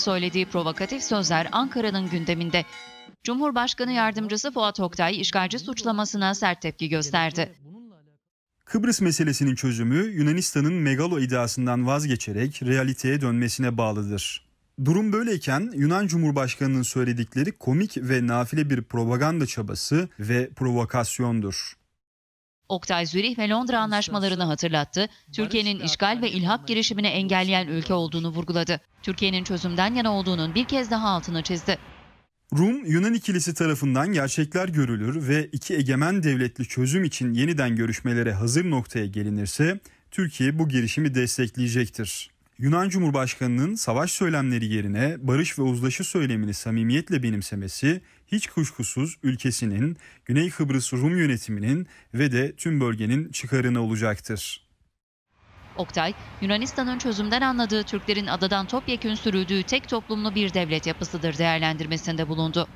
söylediği provokatif sözler Ankara'nın gündeminde. Cumhurbaşkanı yardımcısı Fuat Oktay işgalci suçlamasına sert tepki gösterdi. Kıbrıs meselesinin çözümü Yunanistan'ın megalo iddiasından vazgeçerek realiteye dönmesine bağlıdır. Durum böyleyken Yunan Cumhurbaşkanı'nın söyledikleri komik ve nafile bir propaganda çabası ve provokasyondur. Oktay Zürih ve Londra anlaşmalarını hatırlattı, Türkiye'nin işgal ve ilhak girişimini engelleyen ülke olduğunu vurguladı. Türkiye'nin çözümden yana olduğunun bir kez daha altını çizdi. Rum, Yunan ikilisi tarafından gerçekler görülür ve iki egemen devletli çözüm için yeniden görüşmelere hazır noktaya gelinirse Türkiye bu girişimi destekleyecektir. Yunan Cumhurbaşkanı'nın savaş söylemleri yerine barış ve uzlaşı söylemini samimiyetle benimsemesi hiç kuşkusuz ülkesinin, Güney Kıbrıs Rum yönetiminin ve de tüm bölgenin çıkarına olacaktır. Oktay, Yunanistan'ın çözümden anladığı Türklerin adadan topyekün sürüldüğü tek toplumlu bir devlet yapısıdır değerlendirmesinde bulundu.